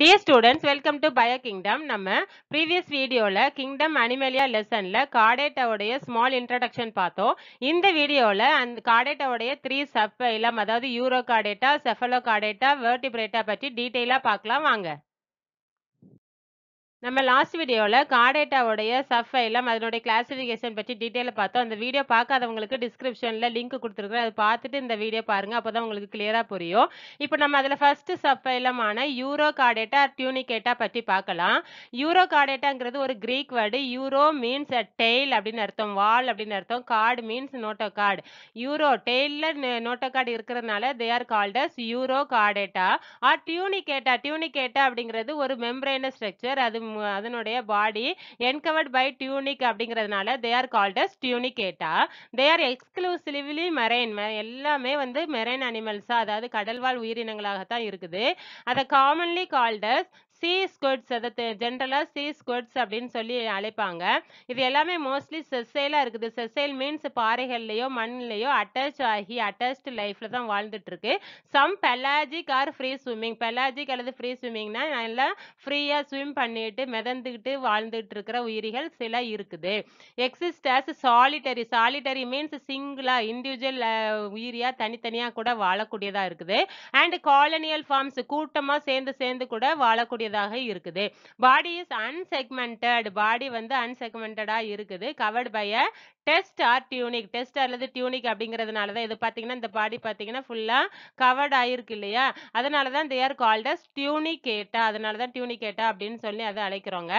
Dear students welcome to Bio Kingdom நம்ம previous வீடியோவில் kingdom Animalia லெசனில் காடேட்டாவுடைய ஸ்மால் இன்ட்ரடக்ஷன் பார்த்தோம் இந்த வீடியோவில் அந்த காடேட்டாவுடைய த்ரீ சப் இலம் அதாவது யூரோ காடேட்டா செஃபலோ காடேட்டா வேர்டிபிரேட்டா பற்றி டீட்டெயிலாக பார்க்கலாம் வாங்க நம்ம லாஸ்ட் வீடியோவில் காடேட்டாவுடைய சஃபைலம் அதனுடைய கிளாஸிஃபிகேஷன் பற்றி டீட்டெயிலில் பார்த்தோம் அந்த வீடியோ பார்க்காதவங்களுக்கு டிஸ்கிரிப்ஷனில் லிங்க் கொடுத்துருக்குறோம் அதை பார்த்துட்டு இந்த வீடியோ பாருங்கள் அப்போ தான் உங்களுக்கு கிளியராக புரியும் இப்போ நம்ம அதில் ஃபஸ்ட்டு சஃபைலமான யூரோ காடேட்டா டியூனிகேட்டா பற்றி பார்க்கலாம் யூரோ காடேட்டாங்கிறது ஒரு Greek word uro means a tail அப்படின்னு அர்த்தம் வால் அப்படின்னு அர்த்தம் chord means notochord uro டெய்லில் நோட்டோ கார்டு இருக்கிறதுனால they are called as Urochordata or Tunicata Tunicata அப்படிங்கிறது ஒரு மெம்பரேன ஸ்ட்ரக்சர் அது அதனுடைய பாடி என்கவர்ட் பை டியூனிக் அப்படிங்கிறதுனால they are called as Tunicata they are exclusively marine எல்லாமே வந்து மெரைன் அனிமல்ஸா அதாவது கடல்வாழ் உயிரினங்களாகத்தான் இருக்குது அதை commonly called as sea squirts அதை ஜென்ரலாக சி ஸ்குவட்ஸ் அப்படின்னு சொல்லி அழைப்பாங்க இது எல்லாமே மோஸ்ட்லி செசைலாக இருக்குது செசைல் மீன்ஸ் பாறைகள்லையோ மண்ணிலையோ அட்டாச் ஆகி அட்டாச்டு லைஃப்பில் தான் வாழ்ந்துட்டு இருக்கு some pelagic or free swimming pelagic அல்லது ஃப்ரீ ஸ்விம்மிங்னா நல்லா ஃப்ரீயாக ஸ்விம் பண்ணிட்டு மிதந்துக்கிட்டு வாழ்ந்துட்டு இருக்கிற உயிரிகள் சில இருக்குது எக்ஸிஸ்டாஸ் சாலிட்டரி சாலிட்டரி மீன்ஸ் சிங்கிளாக இண்டிவிஜுவல் உயிரியாக தனித்தனியாக கூட வாழக்கூடியதாக இருக்குது அண்ட் காலனியல் ஃபார்ம்ஸ் கூட்டமாக சேர்ந்து சேர்ந்து கூட வாழக்கூடிய கூடியதாக இருக்குது பாடி இஸ் அன்செக்மெண்டட் பாடி வந்து அன்செக்மெண்டடா இருக்குது covered by a test or tunic test அல்லது டியூனிக் அப்படிங்கிறதுனால தான் இது பார்த்தீங்கன்னா இந்த பாடி பார்த்தீங்கன்னா ஃபுல்லாக கவர்ட் ஆயிருக்கு இல்லையா அதனால தான் தேர் கால்டஸ் டியூனிகேட்டா அதனால தான் டியூனிகேட்டா அப்படின்னு சொல்லி அதை அழைக்கிறோங்க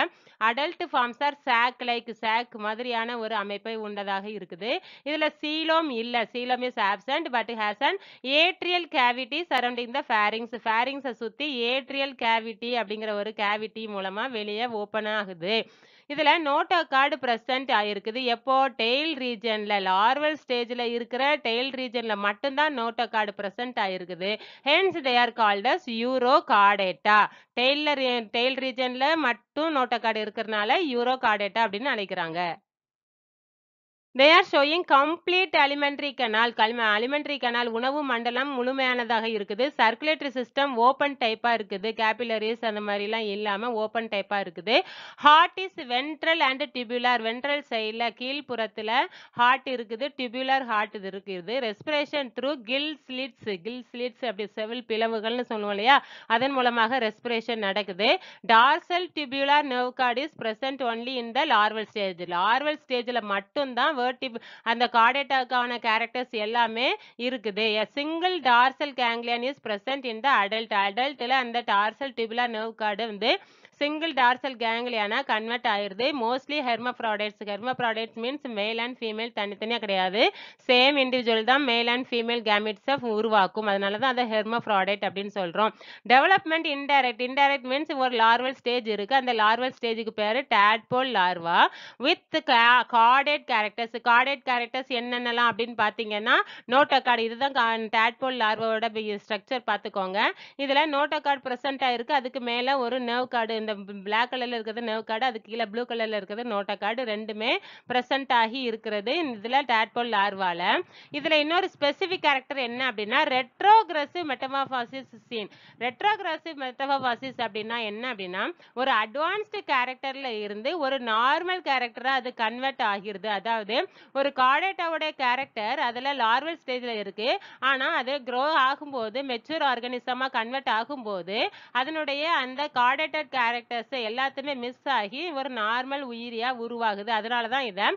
adult forms are sac like sac மாதிரியான ஒரு அமைப்பை உண்டதாக இருக்குது இதில் சீலோம் இல்லை coelom is absent but has an atrial cavity surrounding the pharynx ஃபேரிங்ஸை சுற்றி ஏட்ரியல் கேவிட்டி அப்படிங்க அப்படிங்கிற ஒரு கேவிட்டி மூலமா வெளியே ஓப்பன் ஆகுது இதுல கார்டு பிரசன்ட் ஆயிருக்குது எப்போ டெய்ல் ரீஜன்ல லார்வல் ஸ்டேஜ்ல இருக்கிற டெய்ல் ரீஜன்ல மட்டும்தான் நோட்டோ கார்டு பிரசன்ட் ஆயிருக்குது hence they are called as Urochordata டெய்லர் டெய்ல் ரீஜன்ல மட்டும் நோட்டோ கார்டு இருக்கிறதுனால யூரோ கார்டேட்டா அப்படின்னு அழைக்கிறாங்க they are showing complete alimentary canal கல்ம அலிமெண்ட்ரி கனால் உணவு மண்டலம் முழுமையானதாக இருக்குது சர்க்குலேட்டரி சிஸ்டம் ஓப்பன் டைப்பாக இருக்குது கேபிலரிஸ் அந்த மாதிரிலாம் இல்லாமல் ஓப்பன் டைப்பாக இருக்குது heart is ventral and tubular ventral சைடில் கீழ்ப்புறத்தில் ஹார்ட் இருக்குது டிபியூலர் ஹார்ட் இது இருக்குது respiration through gill slits gill slits அப்படி செவில் பிளவுகள்னு சொல்லுவோம் இல்லையா அதன் மூலமாக ரெஸ்பிரேஷன் நடக்குது dorsal tubular nerve is present only in the larval stage larval ஸ்டேஜில் மட்டும்தான் வேர்டிப் அந்த கார்டேட்டாக்கான கேரக்டர்ஸ் எல்லாமே இருக்குது a single dorsal ganglion is present in the adult அடல்ட்டில் அந்த டார்சல் டிபிளா நர்வ் கார்டு வந்து சிங்கிள் டார்சல் கேங்லியானா கன்வெர்ட் ஆயிடுது mostly hermaphrodites hermaphrodites means male and female தனித்தனியாக கிடையாது சேம் இண்டிவிஜுவல் தான் மேல் அண்ட் ஃபீமேல் கேமிட்ஸை உருவாக்கும் அதனால தான் அதை ஹெர்மப்ராடேட் அப்படின்னு சொல்கிறோம் டெவலப்மெண்ட் இன்டைரக்ட் இன்டைரக்ட் மீன்ஸ் ஒரு லார்வல் ஸ்டேஜ் இருக்குது அந்த லார்வல் ஸ்டேஜுக்கு பேர் tadpole larva with chordate characters chordate characters என்னென்னலாம் அப்படின்னு பார்த்தீங்கன்னா நோட்டோகார்டு இதுதான் டேட்போல் லார்வாவோட ஸ்ட்ரக்சர் பார்த்துக்கோங்க இதில் நோட்டோகார்டு ப்ரெசென்ட்டாக இருக்குது அதுக்கு மேலே ஒரு நர்வ் கார்டு இந்த பிளாக் கலரில் இருக்கிறது நோ கார்டு அது கீழே ப்ளூ கலரில் இருக்கிறது நோட்டா கார்டு ரெண்டுமே ப்ரெசென்ட் ஆகி இருக்கிறது இதில் டேட்போல் லார்வால இதில் இன்னொரு ஸ்பெசிஃபிக் கேரக்டர் என்ன அப்படின்னா ரெட்ரோக்ரஸிவ் மெட்டமாஃபாசிஸ் சீன் ரெட்ரோக்ரஸிவ் மெட்டமாஃபாசிஸ் அப்படின்னா என்ன அப்படின்னா ஒரு அட்வான்ஸ்டு கேரக்டரில் இருந்து ஒரு நார்மல் கேரக்டராக அது கன்வெர்ட் ஆகிருது அதாவது ஒரு காடேட்டாவுடைய கேரக்டர் அதில் லார்வல் ஸ்டேஜில் இருக்குது ஆனால் அது க்ரோ ஆகும்போது மெச்சூர் ஆர்கனிசமாக கன்வெர்ட் ஆகும்போது அதனுடைய அந்த கார்டேட்டட் கேரக்டர் கேரக்டர்ஸ் எல்லாத்தையுமே மிஸ் ஆகி ஒரு நார்மல் உயிரியா உருவாகுது அதனால தான் இதை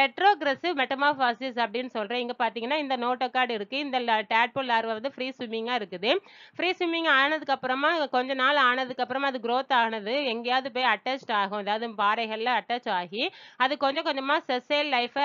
ரெட்ரோக்ரெசிவ் மெட்டமாஃபாசிஸ் அப்படின்னு சொல்றேன் இங்க பாத்தீங்கன்னா இந்த நோட்டோ கார்டு இருக்கு இந்த டேட்போல் லார்வா வந்து ஃப்ரீ ஸ்விம்மிங்கா இருக்குது ஃப்ரீ ஸ்விம்மிங் ஆனதுக்கு அப்புறமா கொஞ்ச நாள் ஆனதுக்கு அப்புறமா அது க்ரோத் ஆனது எங்கேயாவது போய் அட்டாச் ஆகும் அதாவது பாறைகள்ல அட்டாச் ஆகி அது கொஞ்சம் கொஞ்சமா செசைல் லைஃபை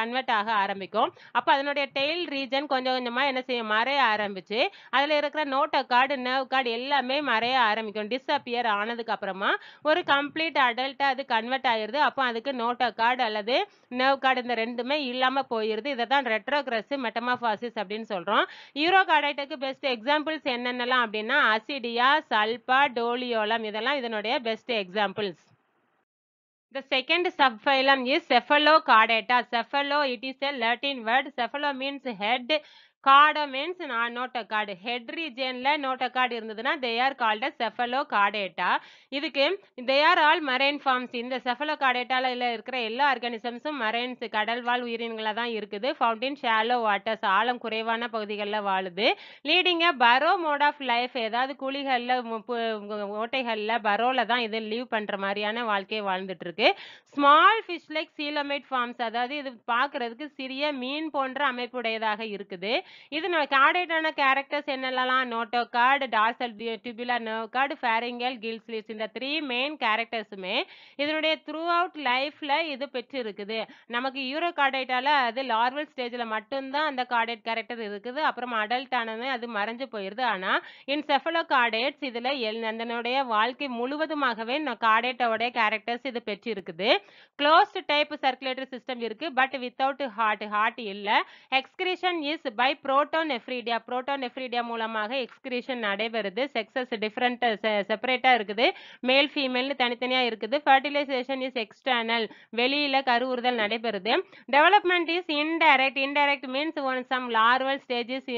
கன்வெர்ட் ஆக ஆரம்பிக்கும் அப்போ அதனுடைய டெய்ல் ரீஜன் கொஞ்சம் கொஞ்சமா என்ன செய்யும் மறைய ஆரம்பிச்சு அதுல இருக்கிற நோட்டோ கார்டு நர்வ் கார்டு எல்லாமே மறைய ஆரம்பிக்கும் டிஸ்அப்பியர் ஆனதுக்கு அப்புறம் அப்புறமா ஒரு கம்ப்ளீட் அடல்ட்டாக அது கன்வெர்ட் ஆகிடுது அப்போ அதுக்கு நோட்டோ கார்டு அல்லது நர்வ் கார்டு இந்த ரெண்டுமே இல்லாமல் போயிடுது இதை தான் ரெட்ரோக்ரஸ் மெட்டமாஃபாசிஸ் அப்படின்னு சொல்கிறோம் யூரோ கார்டைட்டுக்கு பெஸ்ட் எக்ஸாம்பிள்ஸ் என்னென்னலாம் அப்படின்னா அசிடியா சல்பா டோலியோலம் இதெல்லாம் இதனுடைய best examples The second subphylum is cephalochordata. Cephalo, it is a Latin word. Cephalo means head காடோ மீன்ஸ் நான் நோட்ட காடு ஹெட் ரீஜியனில் நோட்ட காடு இருந்ததுன்னா தே ஆர் கால்ட செஃபலோ காடேட்டா இதுக்கு they are all marine forms இந்த செஃபலோ காடேட்டாவில் இருக்கிற எல்லா ஆர்கானிசம்ஸும் மரைன்ஸ் கடல்வாழ் உயிரினங்களாக தான் இருக்குது ஃபவுண்டின் ஷாலோ வாட்டர்ஸ் ஆழம் குறைவான பகுதிகளில் வாழுது leading burrow mode of life ஏதாவது குழிகளில் ஓட்டைகளில் பரோவில் தான் இது லீவ் பண்ணுற மாதிரியான வாழ்க்கையை வாழ்ந்துட்டு இருக்கு ஸ்மால் ஃபிஷ் லைக் சீலமைட் ஃபார்ம்ஸ் அதாவது இது பார்க்குறதுக்கு சிறிய மீன் போன்ற அமைப்புடையதாக இருக்குது இது கார்டேட்டான கேரக்டர்ஸ் என்னெல்லாம் notochord dorsal tubular nerve cord pharyngeal gills இந்த த்ரீ மெயின் கேரக்டர்ஸுமே இதனுடைய த்ரூ அவுட் லைஃப்பில் இது பெற்று இருக்குது நமக்கு யூரோ கார்டேட்டால் அது லார்வல் ஸ்டேஜில் மட்டும்தான் அந்த கார்டேட் கேரக்டர் இருக்குது அப்புறம் அடல்ட் ஆனது அது மறைஞ்சு போயிடுது ஆனால் செஃபலோ கார்டேட்ஸ் இதில் எல் நந்தனுடைய வாழ்க்கை முழுவதுமாகவே கார்டேட்டோடைய கேரக்டர்ஸ் இது பெற்று இருக்குது க்ளோஸ்ட் டைப் சர்க்குலேட்டரி சிஸ்டம் இருக்குது பட் வித்தவுட் ஹார்ட் ஹார்ட் இல்லை excretion is by protonephridia protonephridia மூலமாக எக்ஸ்கிரீஷன் நடைபெறுது செக்ஸஸ் டிஃப்ரெண்ட் செப்பரேட்டாக இருக்குது மேல் ஃபீமேல்னு தனித்தனியாக இருக்குது ஃபர்டிலைசேஷன் இஸ் எக்ஸ்டர்னல் வெளியில் கருவுறுதல் நடைபெறுது development is indirect indirect means one some larval stages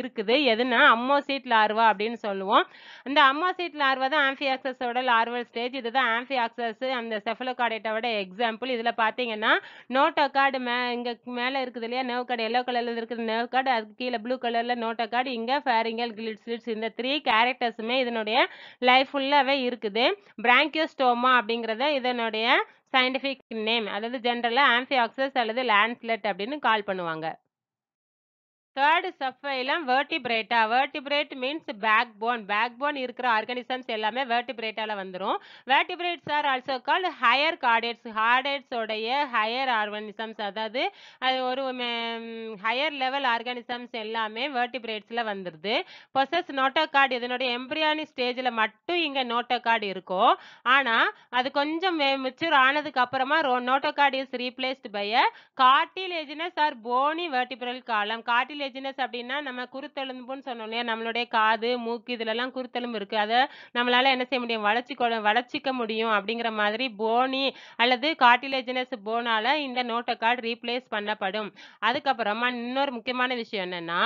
இருக்குது எதுனா அம்மோசீட் லார்வா அப்படின்னு சொல்லுவோம் இந்த அம்மோசீட் லார்வா தான் ஆம்பியாக்சஸோட லார்வல் ஸ்டேஜ் இதுதான் ஆம்பியாக்சஸ் அந்த செஃபலோகாடேட்டாவோட எக்ஸாம்பிள் இதில் பார்த்தீங்கன்னா நோட்டோ கார்டு மே இங்கே மேலே இருக்குது இல்லையா கார்டு எல்லோ கலரில் இருக்குது நவ் கார்டு அதுக்கு கீழே ப்ளூ கலரில் நோட்டோ கார்டு இங்கே ஃபேரிங்கல் கிளிட் ஸ்லிட்ஸ் இந்த த்ரீ கேரக்டர்ஸுமே இதனுடைய லைஃப் ஃபுல்லாகவே இருக்குது பிராங்கியோஸ்டோமா அப்படிங்கிறத இதனுடைய சயின்டிஃபிக் நேம் அதாவது ஜென்ரலாக ஆம்ஃபியாக்சஸ் அல்லது லேண்ட்ஸ்லெட் அப்படின்னு கால் பண்ணுவாங்க third subphylum vertebrata vertebrate means backbone backbone இருக்கிற ஆர்கானிசம்ஸ் எல்லாமே வேர்டிபிரேட்டால வந்துடும் vertebrates are also call higher chordates ஹார்டேட்ஸோடைய ஹையர் ஆர்கனிசம்ஸ் அதாவது அது ஒரு ஹையர் லெவல் ஆர்கானிசம்ஸ் எல்லாமே வேர்டிபிரேட்ஸில் வந்துடுது பொசஸ் கார்டு இதனுடைய எம்பிரியானி ஸ்டேஜில் மட்டும் இங்கே நோட்டோ கார்டு இருக்கும் ஆனால் அது கொஞ்சம் மெச்சூர் ஆனதுக்கு அப்புறமா chord is replaced by a cartilaginous or bony vertebral column cartilage cartilaginous அப்படின்னா நம்ம குருத்தெலும்புன்னு சொன்னோம் இல்லையா நம்மளுடைய காது மூக்கு இதுலலாம் குருத்தெலும்பு இருக்குது அதை நம்மளால் என்ன செய்ய முடியும் வளர்ச்சி வளர்ச்சிக்க முடியும் அப்படிங்கிற மாதிரி போனி அல்லது கார்டிலேஜினஸ் போனால் இந்த நோட்டை கார்டு ரீப்ளேஸ் பண்ணப்படும் அதுக்கப்புறமா இன்னொரு முக்கியமான விஷயம் என்னென்னா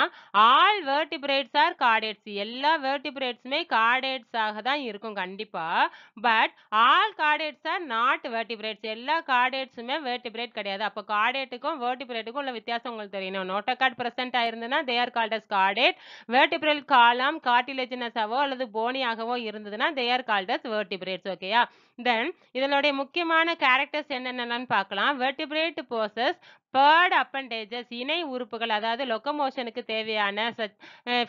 ஆல் வேர்டிபிரேட்ஸ் ஆர் கார்டேட்ஸ் எல்லா வேர்டிபிரேட்ஸுமே கார்டேட்ஸாக தான் இருக்கும் கண்டிப்பாக but all chordates are not vertebrates எல்லா கார்டேட்ஸுமே வேர்டிபிரேட் கிடையாது அப்போ கார்டேட்டுக்கும் வேர்டிபிரேட்டுக்கும் உள்ள வித்தியாசம் உங்களுக்கு தெரியணும் நோட்டை கார்டு ப்ரெசென்ட் இருந்ததுன்னா they are called as chordate vertebral column காட்டிலேஜினஸாவோ அல்லது போனியாகவோ இருந்ததுன்னா they are called as vertebrates ஓகேயா தென் இதனுடைய முக்கியமான கேரக்டர்ஸ் என்னென்னலாம் பார்க்கலாம் வெர்டிபிரேட் போசஸ் பேர்ட் அப்பண்டேஜஸ் இணை உறுப்புகள் அதாவது லொக்கமோஷனுக்கு தேவையான சச்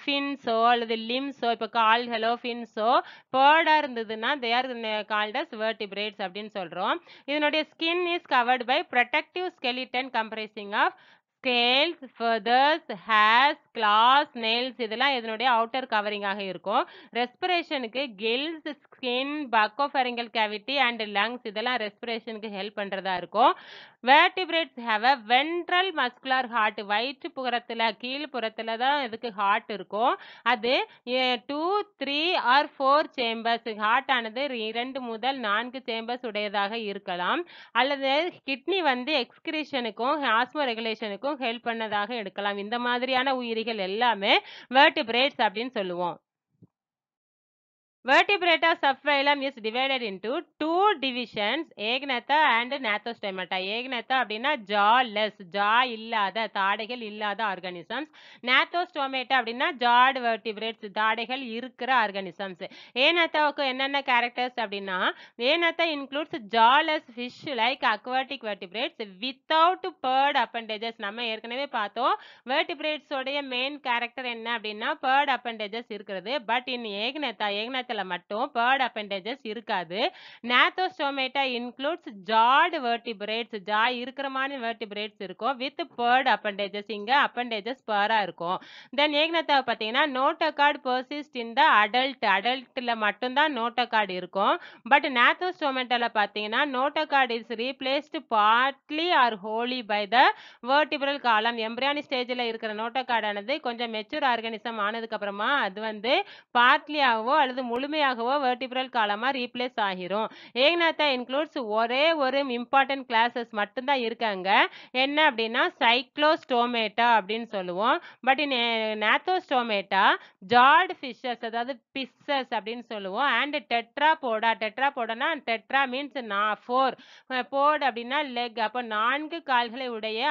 ஃபின்ஸோ அல்லது லிம்ஸோ இப்போ கால்களோ ஃபின்ஸோ பேர்டாக இருந்ததுன்னா தே ஆர் கால்டஸ் வேர்டிபிரேட்ஸ் அப்படின்னு சொல்கிறோம் இதனுடைய skin is covered by protective skeleton comprising of tails, feathers, has. Claws nails இதெல்லாம் இதனுடைய அவுட்டர் கவரிங்காக இருக்கும் ரெஸ்பிரேஷனுக்கு gills skin buccopharyngeal cavity and lungs இதெல்லாம் ரெஸ்பிரேஷனுக்கு ஹெல்ப் பண்ணுறதா இருக்கும் vertebrates have a ventral muscular heart வயிற்று புறத்தில் கீழ்ப்புறத்தில் தான் இதுக்கு ஹார்ட் இருக்கும் அது two three or four chambers heart ஆனது இரண்டு முதல் நான்கு சேம்பர்ஸ் உடையதாக இருக்கலாம் அல்லது கிட்னி வந்து எக்ஸ்கிரிஷனுக்கும் ஆஸ்மோ ரெகுலேஷனுக்கும் ஹெல்ப் பண்ணதாக எடுக்கலாம் இந்த மாதிரியான உயிரி செடிகள் எல்லாமே வேர்டிபிரேட்ஸ் அப்படின்னு சொல்லுவோம் vertebrate of subphylum is divided into two divisions, agnatha and நாத்தோஸ்டெமட்டா. agnatha அப்படின்னா jawless, jaw illada தாடைகள் illada organisms. நாத்தோஸ்டோமேட்டா அப்படின்னா jawed vertebrates, தாடைகள் irukkira organisms. agnatha ku enna enna characters அப்படின்னா, agnatha includes jawless fish like aquatic vertebrates without purred appendages. nama ஏற்கனவே பார்த்தோம் vertebrates odaya main character enna அப்படின்னா purred appendages irukirathu but in agnatha agnatha செல்களுக்கு மட்டும் paired appendages இருக்காது gnathostomata includes jawed vertebrates jaw இருக்கிற மாதிரி vertebrates இருக்கும் with paired appendages இங்கே அப்பண்டேஜஸ் பேராக இருக்கும் தென் ஏகனத்தை பார்த்தீங்கன்னா notochord persist in the adult அடல்ட்டில் மட்டும்தான் நோட்டோகார்டு இருக்கும் பட் நேத்தோஸ்டோமேட்டாவில் பார்த்தீங்கன்னா notochord is replaced partly or wholly by the vertebral column embryonic ஸ்டேஜில் இருக்கிற நோட்டோகார்டானது கொஞ்சம் மெச்சூர் ஆர்கானிசம் ஆனதுக்கப்புறமா அது வந்து பார்ட்லியாகவோ அல்லது முழு முழுமையாகவோ வெர்டிபிரல் காலமாக ரீப்ளேஸ் ஆகிரும் ஏக்னாத்தா இன்க்ளூட்ஸ் ஒரே ஒரு இம்பார்ட்டன்ட் கிளாஸஸ் மட்டும்தான் இருக்காங்க என்ன அப்படின்னா சைக்ளோஸ்டோமேட்டா அப்படின்னு சொல்லுவோம் but in gnathostomata jawed fishes அதாவது பிஸ்ஸஸ் அப்படின்னு சொல்லுவோம் அண்ட் டெட்ரா போடா டெட்ரா போடனா டெட்ரா மீன்ஸ் நான் ஃபோர் போர்டு அப்படின்னா லெக் அப்போ நான்கு கால்களை உடைய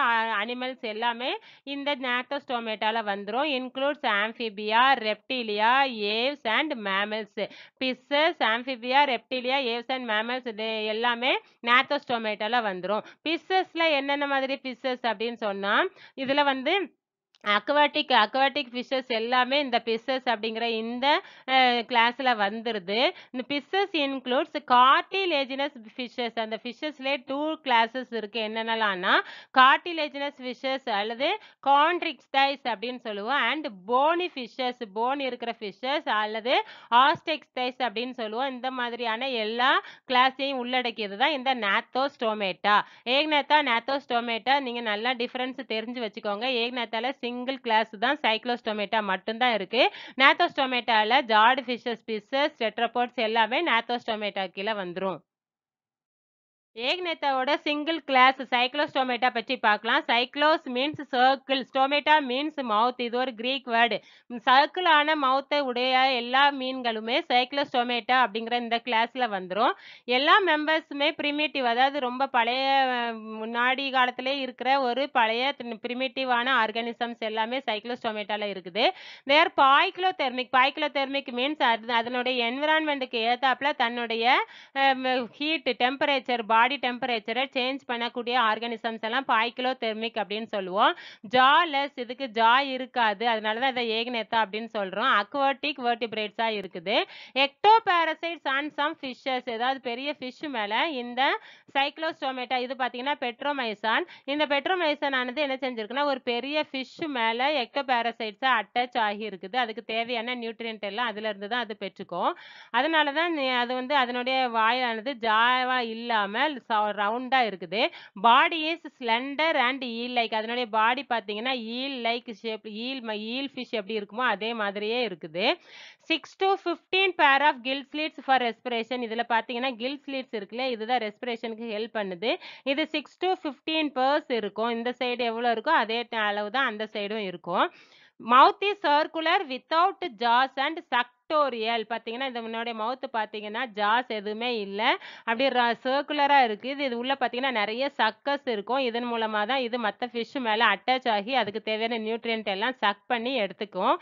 அனிமல்ஸ் எல்லாமே இந்த நேத்தோஸ்டோமேட்டாவில் வந்துடும் includes amphibia reptilia aves and mammals pisces amphibia reptilia aves and mammals இது எல்லாமே நேத்தோஸ்டோமேட்டால வந்துடும் பிஸ்ஸஸ்ல என்னென்ன மாதிரி பிஸ்ஸஸ் அப்படின்னு சொன்னா இதுல வந்து அக்வாட்டிக் அக்வாட்டிக் ஃபிஷஸ் எல்லாமே இந்த பிஸ்ஸஸ் அப்படிங்கிற இந்த கிளாஸில் வந்துடுது இந்த பிஸ்ஸஸ் இன்க்ளூட்ஸ் கார்டிலேஜினஸ் ஃபிஷஸ் அந்த ஃபிஷஸ்லே டூ கிளாஸஸ் இருக்குது என்னென்னலாம்னா கார்டிலேஜினஸ் ஃபிஷஸ் அல்லது கான்ட்ரிக்ஸ்டைஸ் அப்படின்னு சொல்லுவோம் அண்ட் போனி ஃபிஷஸ் போன் இருக்கிற ஃபிஷஸ் அல்லது ஆஸ்டெக்ஸ்டைஸ் அப்படின்னு சொல்லுவோம் இந்த மாதிரியான எல்லா கிளாஸையும் உள்ளடக்கியது தான் இந்த நேத்தோஸ்டோமேட்டா ஏக்நேத்தா நேத்தோஸ்டோமேட்டா நீங்கள் நல்லா டிஃப்ரென்ஸ் தெரிஞ்சு வச்சுக்கோங்க ஏக்நேத்தால சிங் சிங்கிள் கிளாஸ் தான் சைக்ளோஸ்டோமேட்டா மட்டும்தான் இருக்குது நேத்தோஸ்டோமேட்டாவில் ஜார்டு ஃபிஷஸ் பிசஸ் டெட்ரபோட்ஸ் எல்லாமே நேத்தோஸ்டோமேட்டா கீழே வந்துடும் ஏக்னேத்தாவோட சிங்கிள் கிளாஸ் சைக்ளோஸ்டோமேட்டா பற்றி பார்க்கலாம் cyclos means circle stomata means mouth இது ஒரு கிரீக் வேர்டு சர்க்கிளான மவுத்தை உடைய எல்லா மீன்களுமே சைக்ளோஸ்டோமேட்டா அப்படிங்கிற இந்த கிளாஸில் வந்துடும் எல்லா மெம்பர்ஸுமே பிரிமேட்டிவ் அதாவது ரொம்ப பழைய முன்னாடி காலத்திலே இருக்கிற ஒரு பழைய பிரிமேட்டிவான ஆர்கானிசம்ஸ் எல்லாமே சைக்ளோஸ்டோமேட்டாவில் இருக்குது where poikilothermic poikilothermic means அது அதனுடைய என்விரான்மெண்ட்டுக்கு ஏற்றாப்புல தன்னுடைய ஹீட் டெம்பரேச்சர் பாடி டெம்பரேச்சரை சேஞ்ச் பண்ணக்கூடிய ஆர்கானிசம்ஸ் எல்லாம் பாய்க்கிலோ தெர்மிக் அப்படின்னு சொல்லுவோம் ஜா லெஸ் இதுக்கு ஜா இருக்காது அதனால தான் இதை ஏகநெத்தா அப்படின்னு சொல்கிறோம் அக்வாட்டிக் வேர்டிபிரேட்ஸாக இருக்குது ectoparasites and some fishes ஏதாவது பெரிய ஃபிஷ் மேலே இந்த சைக்ளோஸ்டோமேட்டா இது பார்த்தீங்கன்னா பெட்ரோமைசான் இந்த பெட்ரோமைசான் ஆனது என்ன செஞ்சிருக்குன்னா ஒரு பெரிய ஃபிஷ் மேலே எக்டோ பேரசைட்ஸாக அட்டாச் ஆகி இருக்குது அதுக்கு தேவையான நியூட்ரியன்ட் எல்லாம் அதுலேருந்து தான் அது பெற்றுக்கும் அதனால தான் அது வந்து அதனுடைய வாயிலானது ஜாவாக இல்லாமல் ஓவல் ரவுண்டாக இருக்குது body is slender and eel like அதனுடைய பாடி பார்த்தீங்கன்னா eel like shape eel eel fish எப்படி இருக்குமோ அதே மாதிரியே இருக்குது six to fifteen pair of gill slits for respiration இதில் பார்த்தீங்கன்னா கில் ஸ்லீட்ஸ் இருக்குல்ல இதுதான் ரெஸ்பிரேஷனுக்கு ஹெல்ப் பண்ணுது இது சிக்ஸ் டு ஃபிஃப்டீன் பர்ஸ் இருக்கும் இந்த சைடு எவ்வளோ இருக்கோ அதே அளவு தான் அந்த சைடும் இருக்கும் mouth is circular without jaws and suctorial பார்த்தீங்கன்னா இந்த முன்னாடி மவுத்து பார்த்தீங்கன்னா ஜாஸ் எதுவுமே இல்லை அப்படியே சர்க்குலராக இருக்குது இது உள்ளே பார்த்தீங்கன்னா நிறைய சக்கஸ் இருக்கும் இதன் மூலமாக தான் இது மற்ற ஃபிஷ் மேலே அட்டாச் ஆகி அதுக்கு தேவையான நியூட்ரியன்ட் எல்லாம் சக் பண்ணி எடுத்துக்கும்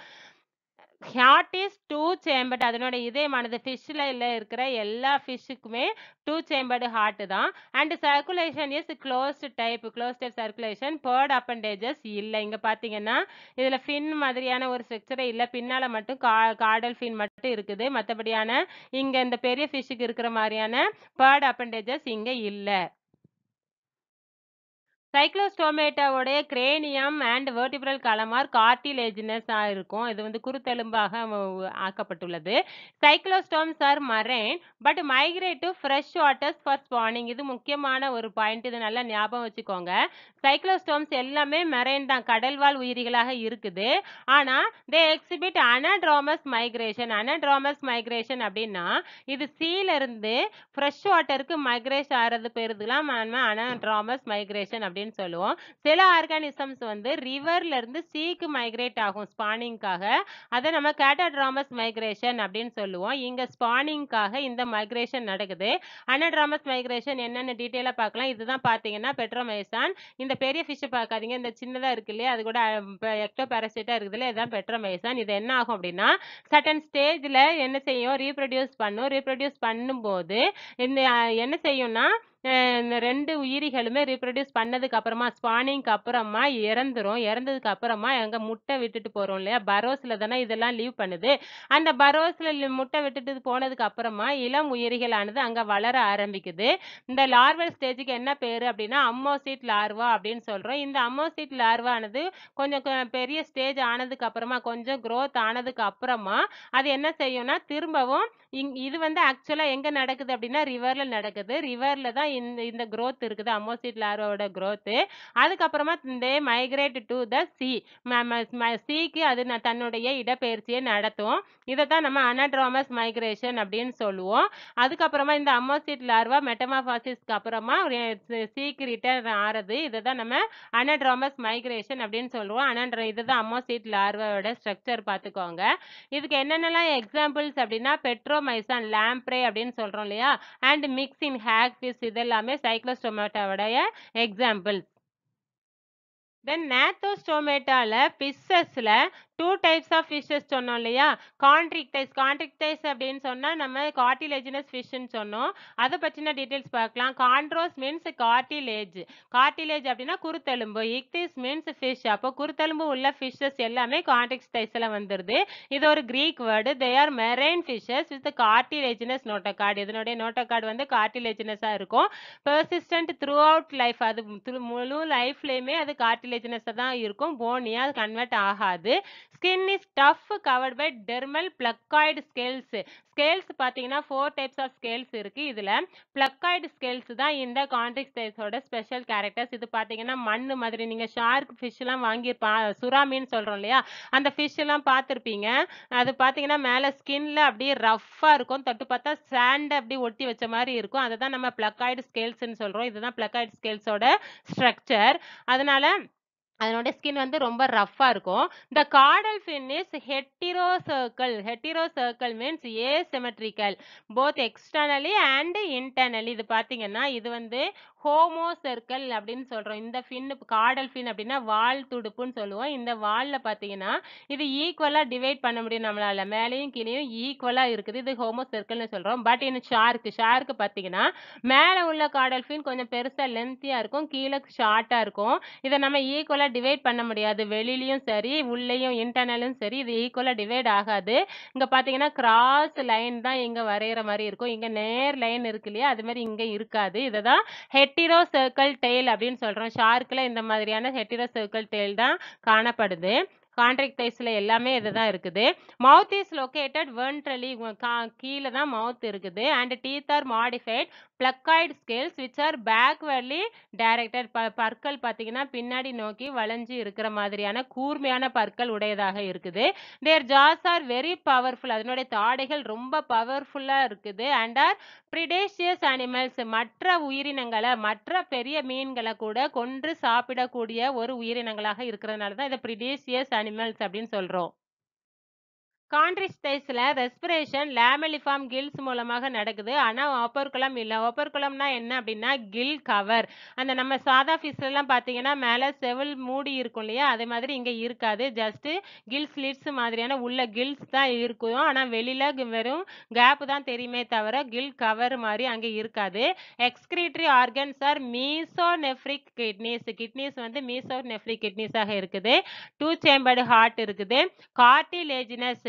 இஸ் டூ சேம்பர்டு அதனோட இதயமானது ஃபிஷ்ஷில் இருக்கிற எல்லா ஃபிஷ்ஷுக்குமே டூ சேம்பர்டு ஹார்ட் தான் and circulation is closed type closed type circulation paired appendages இல்லை இங்கே பார்த்தீங்கன்னா இதில் ஃபின் மாதிரியான ஒரு ஸ்ட்ரக்சரே இல்லை பின்னால் மட்டும் கா காடல் ஃபின் மட்டும் இருக்குது மற்றபடியான இங்கே இந்த பெரிய ஃபிஷ்ஷுக்கு இருக்கிற மாதிரியான பேர்ட் அப்பண்டேஜஸ் இங்கே இல்லை சைக்ளோஸ்டோமேட்டாவுடைய கிரேனியம் அண்ட் வெர்டிபிரல் கலமார் கார்டிலேஜினஸாக இருக்கும் இது வந்து குருத்தெலும்பாக ஆக்கப்பட்டுள்ளது cyclostomes are marine but migrate to fresh waters for spawning இது முக்கியமான ஒரு பாயிண்ட் இது நல்லா ஞாபகம் வச்சுக்கோங்க சைக்ளோஸ்டோம்ஸ் எல்லாமே மெரைன் தான் கடல்வாழ் உயிரிகளாக இருக்குது ஆனால் they exhibit anadromous migration anadromous migration அப்படின்னா இது சீலேருந்து ஃப்ரெஷ் வாட்டருக்கு மைக்ரேஷன் ஆகிறது பேருதுலாம் அனட்ராமஸ் மைக்ரேஷன் அப்படின்னு சொல்லுவோம் சில ஆர்கானிசம்ஸ் வந்து ரிவர்லேருந்து சீக்கு மைக்ரேட் ஆகும் ஸ்பானிங்காக அதை நம்ம கேட்டட்ராமஸ் மைக்ரேஷன் அப்படின்னு சொல்லுவோம் இங்கே ஸ்பானிங்காக இந்த மைக்ரேஷன் நடக்குது அனட்ராமஸ் மைக்ரேஷன் என்னென்ன டீட்டெயிலாக பார்க்கலாம் இதுதான் பார்த்தீங்கன்னா பெட்ரோமைசான் இந்த இந்த பெரிய ஃபிஷ்ஷை பார்க்காதீங்க இந்த சின்னதாக இருக்கு இல்லையா அது கூட எக்டோ பேரசைட்டாக இருக்குதுல்ல இதுதான் பெட்ரமைசான் இது என்ன ஆகும் அப்படின்னா சட்டன் ஸ்டேஜில் என்ன செய்யும் ரீப்ரொடியூஸ் பண்ணும் ரீப்ரொடியூஸ் பண்ணும்போது இந்த என்ன செய்யும்னா இந்த ரெண்டு உயிரிகளுமே ரீப்ரொடியூஸ் பண்ணதுக்கு அப்புறமா ஸ்பானிங்க்கு அப்புறமா இறந்துரும் இறந்ததுக்கு அப்புறமா எங்க முட்டை விட்டுட்டு போறோம் இல்லையா பரோஸ்ல தானே இதெல்லாம் லீவ் பண்ணுது அந்த பரோஸ்ல முட்டை விட்டுட்டு போனதுக்கு அப்புறமா இளம் உயிரிகளானது அங்க வளர ஆரம்பிக்குது இந்த லார்வல் ஸ்டேஜுக்கு என்ன பேரு அப்படின்னா அம்மோசிட் லார்வா அப்படின்னு சொல்றோம் இந்த அம்மோசிட் லார்வானது கொஞ்சம் பெரிய ஸ்டேஜ் ஆனதுக்கு அப்புறமா கொஞ்சம் க்ரோத் ஆனதுக்கு அப்புறமா அது என்ன செய்யும்னா திரும்பவும் இது வந்து ஆக்சுவலா எங்க நடக்குது அப்படின்னா ரிவர்ல நடக்குது ரிவர்ல தான் இந்த இந்த க்ரோத் இருக்குது அமோசிட் லார்வாவோட growth அதுக்கப்புறமா இந்த மைக்ரேட் டு த சி சீக்கு அது தன்னுடைய இடப்பெயர்ச்சியை நடத்தும் இதை தான் நம்ம அனட்ராமஸ் மைக்ரேஷன் அப்படின்னு சொல்லுவோம் அதுக்கப்புறமா இந்த அமோசிட் லார்வா மெட்டமாஃபாசிஸ்க்கு அப்புறமா சீக்கு ரிட்டர்ன் ஆறது இதை தான் நம்ம அனட்ராமஸ் மைக்ரேஷன் அப்படின்னு சொல்லுவோம் அனட்ரா இதுதான் அமோசிட் லார்வாவோட ஸ்ட்ரக்சர் பார்த்துக்கோங்க இதுக்கு என்னென்னலாம் எக்ஸாம்பிள்ஸ் அப்படின்னா பெட்ரோமைசான் லேம்ப்ரே அப்படின்னு சொல்கிறோம் இல்லையா and myxine hagfish இது இதெல்லாமே சைக்ளோஸ்டோமேட்டாவுடைய எக்ஸாம்பிள்ஸ் தென் நேத்தோஸ்டோமேட்டாவில் பிஸ்ஸஸில் டூ டைப்ஸ் ஆஃப் ஃபிஷ்ஷஸ் சொன்னோம் இல்லையா கான்ட்ரிக்டைஸ் கான்ட்ரிக்டைஸ் அப்படின்னு சொன்னால் நம்ம கார்டிலேஜினஸ் ஃபிஷ்ன்னு சொன்னோம் அதை பற்றின டீட்டெயில்ஸ் பார்க்கலாம் கான்ட்ரோஸ் மீன்ஸ் கார்டிலேஜ் கார்டிலேஜ் அப்படின்னா குருத்தெலும்பு இக்திஸ் மீன்ஸ் ஃபிஷ் அப்போ குருத்தெலும்பு உள்ள ஃபிஷ்ஷஸ் எல்லாமே கான்ட்ரிக்டைஸில் வந்துடுது இது ஒரு Greek word they are marine fishes with cartilaginous notochord இதனுடைய நோட்டக்கார்டு வந்து கார்டிலேஜினஸாக இருக்கும் பெர்சிஸ்டன்ட் த்ரூ அவுட் லைஃப் அது முழு லைஃப்லேயுமே அது கார்டிலேஜினஸாக தான் இருக்கும் போனியாக அது கன்வெர்ட் ஆகாது skin is tough covered by dermal placoid scales scales பார்த்தீங்கன்னா ஃபோர் டைப்ஸ் ஆஃப் ஸ்கேல்ஸ் இருக்குது இதில் பிளக்காய்டு ஸ்கேல்ஸ் தான் இந்த கான்டெக்ட் ஸ்கேல்ஸோட ஸ்பெஷல் கேரக்டர்ஸ் இது பார்த்தீங்கன்னா மண் மாதிரி நீங்கள் ஷார்க் ஃபிஷ்லாம் வாங்கி சுறா மீன் சொல்கிறோம் இல்லையா அந்த ஃபிஷ்லாம் பார்த்துருப்பீங்க அது பார்த்தீங்கன்னா மேலே ஸ்கின்ல அப்படியே ரஃப்பாக இருக்கும் தொட்டு பார்த்தா சாண்டை அப்படி ஒட்டி வச்ச மாதிரி இருக்கும் அதை தான் நம்ம பிளக்காய்டு ஸ்கேல்ஸ்ன்னு சொல்கிறோம் இதுதான் பிளக்காய்டு ஸ்கேல்ஸோட ஸ்ட்ரக்சர் அதனால அதனுடைய ஸ்கின் வந்து ரொம்ப ரஃப்பாக இருக்கும் the caudal fin is heterocercal heterocercal means asymmetrical both externally and internally இது பார்த்தீங்கன்னா இது வந்து ஹோமோ சர்க்கல் அப்படின்னு சொல்கிறோம் இந்த ஃபின் காடல் ஃபின் அப்படின்னா வால் துடுப்புன்னு சொல்லுவோம் இந்த வாலில் பார்த்தீங்கன்னா இது ஈக்குவலாக டிவைட் பண்ண முடியும் நம்மளால் மேலேயும் கீழேயும் ஈக்குவலாக இருக்குது இது ஹோமோ சர்க்கிள்னு சொல்கிறோம் பட் இன்னும் ஷார்க் ஷார்க்கு பார்த்தீங்கன்னா மேலே உள்ள காடல் ஃபின் கொஞ்சம் பெருசாக லென்த்தியாக இருக்கும் கீழே ஷார்ட்டாக இருக்கும் இதை நம்ம ஈக்குவலாக டிவைட் பண்ண முடியாது வெளிலையும் சரி உள்ளேயும் இன்டர்னலும் சரி இது ஈக்குவலாக டிவைட் ஆகாது இங்கே பார்த்தீங்கன்னா கிராஸ் லைன் தான் இங்கே வரைகிற மாதிரி இருக்கும் இங்கே நேர் லைன் இருக்கு இல்லையா அது மாதிரி இங்கே இருக்காது இதை தான் ஹெட் ஹெட்டிரோ சர்க்கிள் டெயில் அப்படின்னு சொல்கிறோம் ஷார்க்கில் இந்த மாதிரியான ஹெட்டிரோ சர்க்கிள் டெயில் தான் காணப்படுது டைஸில் எல்லாமே இது தான் இருக்குது மவுத் இஸ் லொக்கேட்டட் வென்ட்ரலி கீழே தான் மவுத் இருக்குது and teeth are modified placoid scales which are backwardly directed ப பற்கள் பார்த்தீங்கன்னா பின்னாடி நோக்கி வளைஞ்சு இருக்கிற மாதிரியான கூர்மையான பற்கள் உடையதாக இருக்குது their jaws are very powerful அதனுடைய தாடைகள் ரொம்ப பவர்ஃபுல்லாக இருக்குது அண்ட் ஆர் பிரிடேஷியஸ் அனிமல்ஸ் மற்ற உயிரினங்களை மற்ற பெரிய மீன்களை கூட கொன்று சாப்பிடக்கூடிய ஒரு உயிரினங்களாக இருக்கிறதுனால தான் இதை பிரிடேஷியஸ் அனிமல்ஸ் அப்படின்னு சொல்கிறோம் கான்ட்ரிஸ்டைஸில் ரெஸ்பிரேஷன் லேமலிஃபார்ம் கில்ஸ் மூலமாக நடக்குது ஆனால் ஓப்பர்குலம் இல்லை ஓப்பர்குலம்னா என்ன அப்படின்னா கில் கவர் அந்த நம்ம சாதா ஃபிஷ்லலாம் பார்த்தீங்கன்னா மேலே செவில் மூடி இருக்கும் இல்லையா அதே மாதிரி இங்கே இருக்காது ஜஸ்ட்டு கில்ஸ் லிட்ஸ் மாதிரியான உள்ள கில்ஸ் தான் இருக்கும் ஆனால் வெளியில் வெறும் கேப்பு தான் தெரியுமே தவிர கில் கவர் மாதிரி அங்கே இருக்காது excretory organs are mesonephric kidneys kidneys வந்து மீசோ நெஃப்ரிக் கிட்னிஸாக இருக்குது டூ சேம்பர்டு ஹார்ட் இருக்குது கார்டிலேஜினஸ்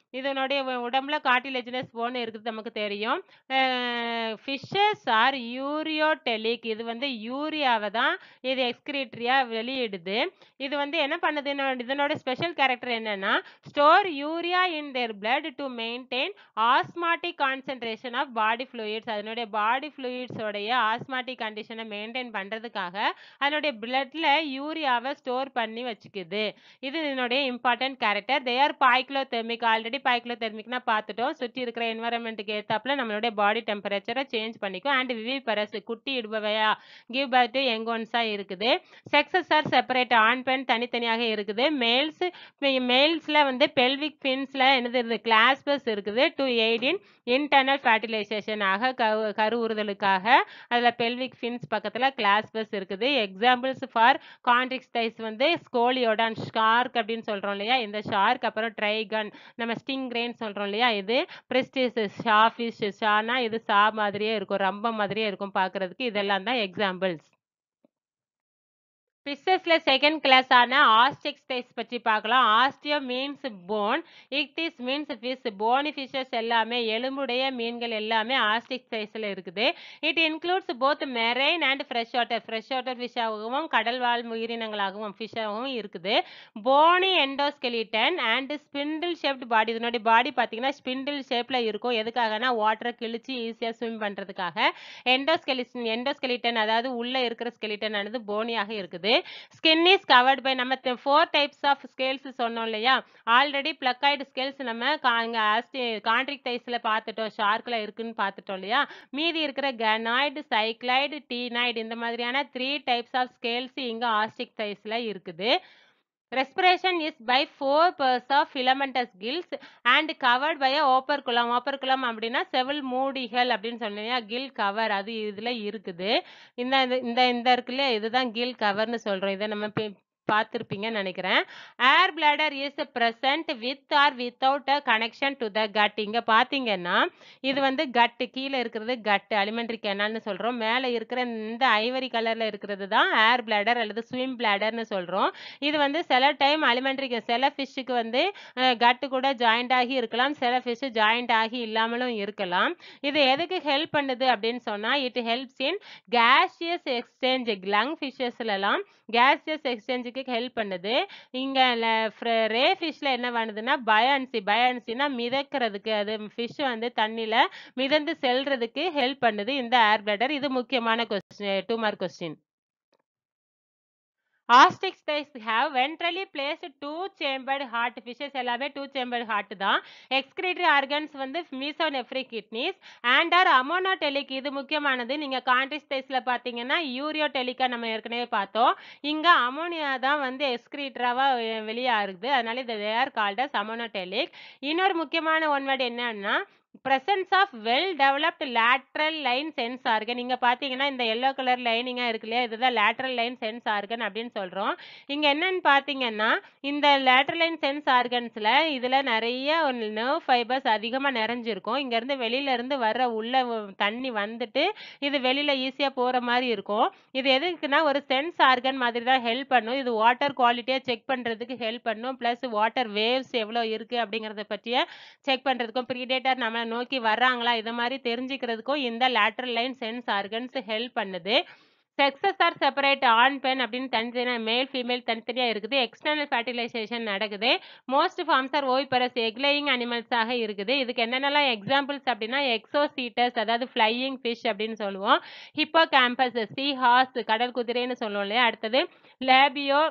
இதனுடைய உடம்புல காட்டிலேஜினஸ் போன் இருக்குது நமக்கு தெரியும் ஃபிஷ்ஷஸ் ஆர் யூரியோடெலிக் இது வந்து யூரியாவை தான் இது எக்ஸ்கிரீட்ரியா வெளியிடுது இது வந்து என்ன பண்ணுது இதனோட ஸ்பெஷல் கேரக்டர் என்னன்னா store urea in their blood to maintain osmotic concentration of body fluids அதனுடைய பாடி ஃப்ளூயிட்ஸோடைய ஆஸ்மாட்டிக் கண்டிஷனை மெயின்டைன் பண்ணுறதுக்காக அதனுடைய பிளட்ல யூரியாவை ஸ்டோர் பண்ணி வச்சுக்குது இது இதனுடைய important character they are thermic already பாய்க்கில் தெர்மிக்னா பார்த்துட்டோம் சுற்றி இருக்கிற என்வரன்மெண்ட்டுக்கு ஏற்றாப்புல நம்மளுடைய பாடி டெம்பரேச்சரை சேஞ்ச் பண்ணிக்கும் அண்ட் பரஸ் குட்டி இடுபவையா கிவ் பர்த் ஒன்ஸாக இருக்குது செக்ஸஸ் ஆர் செப்பரேட் ஆண் பெண் தனித்தனியாக இருக்குது மேல்ஸ் மேல்ஸில் வந்து பெல்விக் ஃபின்ஸில் என்னது இருக்குது கிளாஸ்பஸ் இருக்குது டு எய்ட் இன் இன்டர்னல் ஃபர்டிலைசேஷனாக கரு கருவுறுதலுக்காக அதில் பெல்விக் ஃபின்ஸ் பக்கத்தில் கிளாஸ்பஸ் இருக்குது எக்ஸாம்பிள்ஸ் ஃபார் கான்டிக்ஸ் டைஸ் வந்து ஸ்கோலியோட ஷார்க் அப்படின்னு சொல்கிறோம் இல்லையா இந்த ஷார்க் அப்புறம் ட்ரைகன் நம்ம ஸ்டிங்ரேன்னு சொல்கிறோம் இல்லையா இது பிரெஸ்டீஸ் ஷா ஃபிஷ் ஷானா இது சா மாதிரியே இருக்கும் ரம்ப மாதிரியே இருக்கும் பார்க்குறதுக்கு இதெல்லாம் தான் எக்ஸாம்பிள்ஸ் பிசஸ்ல செகண்ட் கிளாஸான ஸ்பேஸ் பற்றி பார்க்கலாம் osteo means bone ichthys means fish bony fishes எல்லாமே எலும்புடைய மீன்கள் எல்லாமே ஆஸ்டிக் ஸ்பேஸ்ல இருக்குது it includes both marine and fresh water fresh water ஃபிஷ்ஷாகவும் கடல் வாழ் உயிரினங்களாகவும் ஃபிஷ்ஷாகவும் இருக்குது bony endoskeleton and spindle shaped body இதனுடைய பாடி பார்த்தீங்கன்னா ஸ்பிண்டில் ஷேப்பில் இருக்கும் எதுக்காகனா வாட்டரை கிழிச்சு ஈஸியாக ஸ்விம் பண்ணுறதுக்காக எண்டோஸ்கெலிஷன் எண்டோஸ்கெலிட்டன் அதாவது உள்ளே இருக்கிற ஸ்கெலிட்டன் ஆனது போனியாக இருக்குது சொல்லியிருக்காரு ஸ்கின் இஸ் கவர்ட் பை நம்ம ஃபோர் டைப்ஸ் ஆஃப் ஸ்கேல்ஸ் சொன்னோம் இல்லையா ஆல்ரெடி பிளக்காய்டு ஸ்கேல்ஸ் நம்ம கான்ட்ரிக் டைஸில் பார்த்துட்டோம் ஷார்க்கில் இருக்குன்னு பார்த்துட்டோம் இல்லையா மீதி இருக்கிற கனாய்டு சைக்ளைடு டீனாய்டு இந்த மாதிரியான த்ரீ டைப்ஸ் ஆஃப் ஸ்கேல்ஸ் இங்கே ஆஸ்டிக் தைஸில் இருக்குது Respiration is by four pairs of filamentous gills and covered by a operculum. Operculum அப்படின்னா செவில் மூடிகள் அப்படின்னு சொன்னீங்க கில் கவர் அது இதில் இருக்குது இந்த இந்த இந்த இருக்குல்ல இதுதான் கில் கவர்ன்னு சொல்கிறோம் இதை நம்ம பார்த்துருப்பீங்கன்னு நினைக்கிறேன் air bladder is present with or without a connection to the gut இங்கே பார்த்தீங்கன்னா இது வந்து கட்டு கீழே இருக்கிறது கட்டு அலிமெண்ட்ரி கெனால்னு சொல்கிறோம் மேலே இருக்கிற இந்த ஐவரி கலரில் இருக்கிறது தான் ஏர் பிளாடர் அல்லது ஸ்விம் பிளாடர்னு சொல்கிறோம் இது வந்து சில டைம் அலிமெண்ட்ரி சில ஃபிஷ்ஷுக்கு வந்து கட்டு கூட ஜாயிண்ட் ஆகி இருக்கலாம் சில ஃபிஷ்ஷு ஜாயிண்ட் ஆகி இல்லாமலும் இருக்கலாம் இது எதுக்கு ஹெல்ப் பண்ணுது அப்படின்னு சொன்னால் it helps in gaseous exchange lung ஃபிஷ்ஷஸ்லலாம் கேஷியஸ் எக்ஸ்சேஞ்சுக்கு பண்ணுறதுக்கு ஹெல்ப் பண்ணுது இங்கே ரே ஃபிஷ்ஷில் என்ன பண்ணுதுன்னா பயான்சி பயான்சினா மிதக்கிறதுக்கு அது ஃபிஷ் வந்து தண்ணியில் மிதந்து செல்றதுக்கு ஹெல்ப் பண்ணுது இந்த ஏர் பிளாடர் இது முக்கியமான question two mark question osteichthyes have ventrally placed two chambered heart fishes எல்லாமே டூ சேம்பர்டு ஹார்ட் தான் எக்ஸ்கிரீட்ரி ஆர்கன்ஸ் வந்து mesonephric kidneys and are ammonotelic இது முக்கியமானது நீங்கள் காண்ட்ரி ஸ்பேஸில் பார்த்தீங்கன்னா யூரியோ டெலிக்கா நம்ம ஏற்கனவே பார்த்தோம் இங்கே அமோனியா தான் வந்து எக்ஸ்கிரீட்ராவாக வெளியாகுது அதனால இது தேர் ஆர் அஸ் அமோனோ டெலிக் இன்னொரு முக்கியமான ஒன்வேர்டு என்னன்னா presence of well developed lateral line sense organ இங்கே பார்த்தீங்கன்னா இந்த எல்லோ கலர் லைனிங்காக இருக்கு இல்லையா இதுதான் லேட்ரல் லைன் சென்ஸ் ஆர்கன் அப்படின்னு சொல்கிறோம் இங்கே என்னன்னு பார்த்தீங்கன்னா இந்த லேட்ரல் லைன் சென்ஸ் ஆர்கன்ஸில் இதில் நிறைய நர்வ் ஃபைபர்ஸ் அதிகமாக நிறைஞ்சிருக்கும் இங்கேருந்து வெளியிலேருந்து வர்ற உள்ள தண்ணி வந்துட்டு இது வெளியில் ஈஸியாக போகிற மாதிரி இருக்கும் இது எதுக்குன்னா ஒரு சென்ஸ் ஆர்கன் மாதிரி தான் ஹெல்ப் பண்ணும் இது வாட்டர் குவாலிட்டியாக செக் பண்ணுறதுக்கு ஹெல்ப் பண்ணும் ப்ளஸ் வாட்டர் வேவ்ஸ் எவ்வளோ இருக்குது அப்படிங்கிறத பற்றிய செக் பண்ணுறதுக்கும் ப்ரீடேட்டர் நம்ம அவங்கள நோக்கி வர்றாங்களா இதை மாதிரி தெரிஞ்சுக்கிறதுக்கும் இந்த lateral line sense organs help பண்ணுது செக்ஸஸ் ஆர் செப்பரேட் ஆண் பெண் அப்படின்னு தனித்தனியாக மேல் ஃபீமேல் தனித்தனியாக இருக்குது எக்ஸ்டர்னல் ஃபர்டிலைசேஷன் நடக்குது most forms are oviparous egg laying அனிமல்ஸாக இருக்குது இதுக்கு என்னென்னலாம் எக்ஸாம்பிள்ஸ் அப்படின்னா எக்ஸோசீட்டஸ் அதாவது ஃப்ளையிங் ஃபிஷ் அப்படின்னு சொல்லுவோம் ஹிப்போ கேம்பஸ் சி ஹாஸ் கடல் குதிரைன்னு சொல்லுவோம் இல்லையா அடுத்தது லேபியோ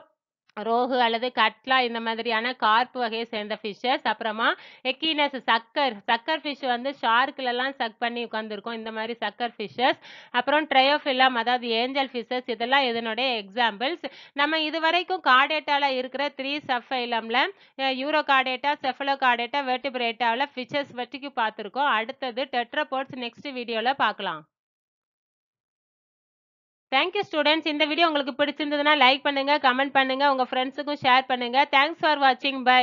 ரோகு அல்லது கட்லா இந்த மாதிரியான கார்ப் வகையை சேர்ந்த ஃபிஷ்ஷஸ் அப்புறமா எக்கீனஸ் சக்கர் சக்கர் ஃபிஷ் வந்து ஷார்க்லலாம் சக் பண்ணி உட்காந்துருக்கோம் இந்த மாதிரி சக்கர் ஃபிஷ்ஷஸ் அப்புறம் ட்ரையோஃபில்லாம் அதாவது ஏஞ்சல் ஃபிஷ்ஷஸ் இதெல்லாம் இதனுடைய எக்ஸாம்பிள்ஸ் நம்ம இது வரைக்கும் கார்டேட்டாவில் இருக்கிற த்ரீ சஃபைலமில் யூரோ கார்டேட்டா செஃபலோ கார்டேட்டா வெர்டிபிரேட்டாவில் ஃபிஷ்ஷஸ் பற்றிக்கு பார்த்துருக்கோம் அடுத்தது டெட்ரபோர்ட்ஸ் நெக்ஸ்ட் வீடியோவில் பார்க்கலாம் தேங்க்யூ ஸ்டூடெண்ட்ஸ் இந்த வீடியோ உங்களுக்கு பிடிச்சிருந்ததுன்னா லைக் பண்ணுங்கள் கமெண்ட் பண்ணுங்கள் உங்கள் ஃப்ரெண்ட்ஸுக்கும் ஷேர் பண்ணுங்கள் தேங்க்ஸ் ஃபார் வாட்சிங் பை